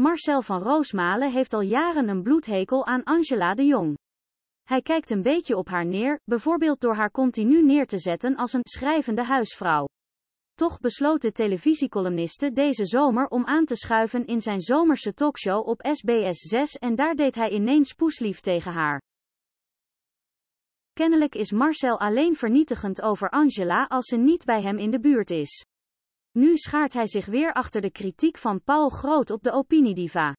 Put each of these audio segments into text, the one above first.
Marcel van Roosmalen heeft al jaren een bloedhekel aan Angela de Jong. Hij kijkt een beetje op haar neer, bijvoorbeeld door haar continu neer te zetten als een schrijvende huisvrouw. Toch besloot de televisiecolumniste deze zomer om aan te schuiven in zijn zomerse talkshow op SBS 6 en daar deed hij ineens poeslief tegen haar. Kennelijk is Marcel alleen vernietigend over Angela als ze niet bij hem in de buurt is. Nu schaart hij zich weer achter de kritiek van Paul Groot op de opiniediva.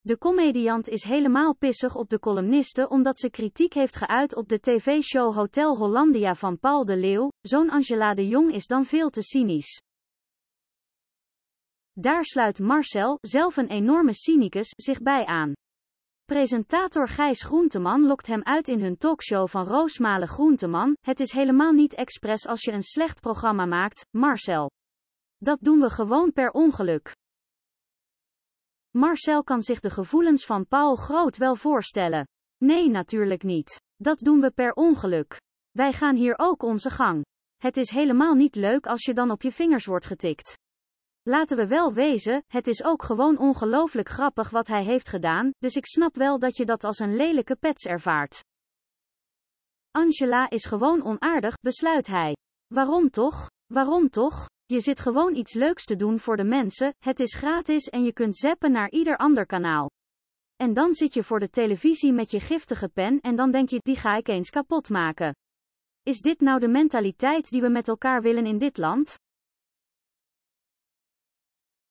De comediant is helemaal pissig op de columnisten omdat ze kritiek heeft geuit op de tv-show Hotel Hollandia van Paul de Leeuw. Zo'n Angela de Jong is dan veel te cynisch. Daar sluit Marcel, zelf een enorme cynicus, zich bij aan. Presentator Gijs Groenteman lokt hem uit in hun talkshow van Roosmalen Groenteman. Het is helemaal niet expres als je een slecht programma maakt, Marcel. Dat doen we gewoon per ongeluk. Marcel kan zich de gevoelens van Paul Groot wel voorstellen. Nee, natuurlijk niet. Dat doen we per ongeluk. Wij gaan hier ook onze gang. Het is helemaal niet leuk als je dan op je vingers wordt getikt. Laten we wel wezen, het is ook gewoon ongelooflijk grappig wat hij heeft gedaan, dus ik snap wel dat je dat als een lelijke pets ervaart. Angela is gewoon onaardig, besluit hij. Waarom toch? Waarom toch? Je zit gewoon iets leuks te doen voor de mensen, het is gratis en je kunt zappen naar ieder ander kanaal. En dan zit je voor de televisie met je giftige pen en dan denk je, die ga ik eens kapot maken. Is dit nou de mentaliteit die we met elkaar willen in dit land?